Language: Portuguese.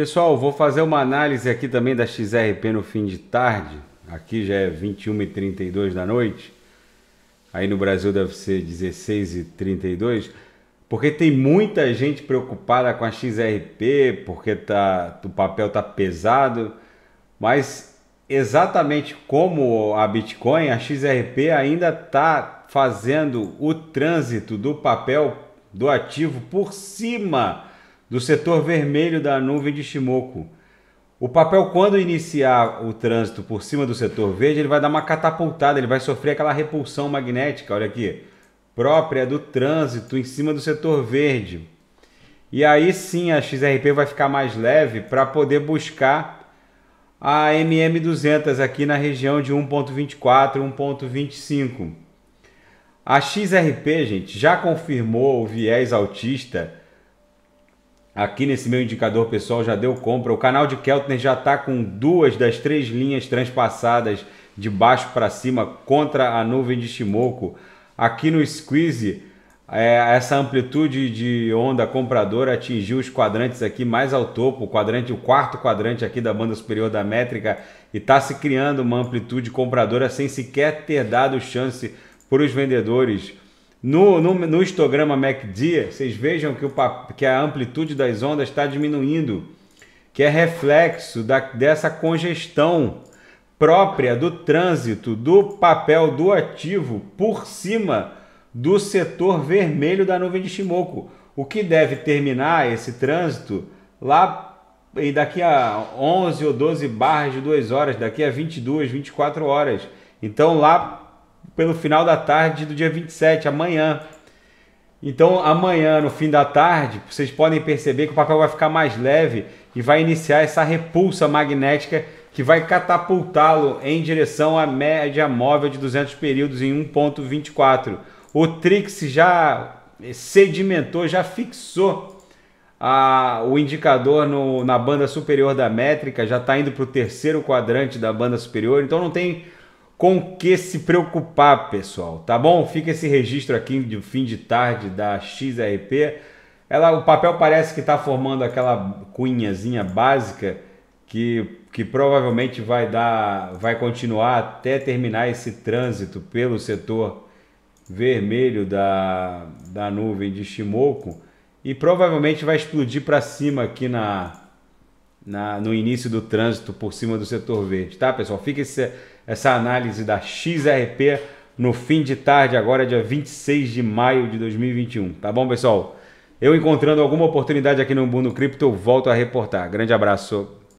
Pessoal, vou fazer uma análise aqui também da XRP no fim de tarde. Aqui já é 21h32 da noite. Aí no Brasil deve ser 16h32. Porque tem muita gente preocupada com a XRP, porque tá, o papel tá pesado. Mas exatamente como a Bitcoin, a XRP ainda está fazendo o trânsito do papel do ativo por cima do setor vermelho da nuvem de Shimoku. O papel, quando iniciar o trânsito por cima do setor verde, ele vai dar uma catapultada, ele vai sofrer aquela repulsão magnética, olha aqui, própria do trânsito em cima do setor verde. E aí sim a XRP vai ficar mais leve para poder buscar a MM200 aqui na região de 1.24, 1.25. A XRP, gente, já confirmou o viés autista aqui nesse meu indicador pessoal já deu compra. O canal de Keltner já está com duas das três linhas transpassadas de baixo para cima contra a nuvem de Shimoku. Aqui no squeeze, é, essa amplitude de onda compradora atingiu os quadrantes aqui mais ao topo, o quadrante, o quarto quadrante aqui da banda superior da métrica, e está se criando uma amplitude compradora sem sequer ter dado chance para os vendedores no, no, no histograma MACD, vocês vejam que, o, que a amplitude das ondas está diminuindo, que é reflexo da, dessa congestão própria do trânsito do papel do ativo por cima do setor vermelho da nuvem de Shimoku, o que deve terminar esse trânsito lá e daqui a 11 ou 12 barras de 2 horas, daqui a 22, 24 horas. Então lá pelo final da tarde do dia 27, amanhã. Então, amanhã, no fim da tarde, vocês podem perceber que o papel vai ficar mais leve e vai iniciar essa repulsa magnética que vai catapultá-lo em direção à média móvel de 200 períodos em 1.24. O Trix já sedimentou, já fixou a, o indicador no, na banda superior da métrica, já está indo para o terceiro quadrante da banda superior, então não tem com que se preocupar, pessoal, tá bom? Fica esse registro aqui de fim de tarde da XRP. Ela, o papel parece que está formando aquela cunhazinha básica que, que provavelmente vai dar, vai continuar até terminar esse trânsito pelo setor vermelho da, da nuvem de Shimoku e provavelmente vai explodir para cima aqui na, na no início do trânsito por cima do setor verde, tá pessoal? Fica esse essa análise da XRP no fim de tarde, agora dia 26 de maio de 2021. Tá bom, pessoal? Eu encontrando alguma oportunidade aqui no Mundo Cripto, eu volto a reportar. Grande abraço.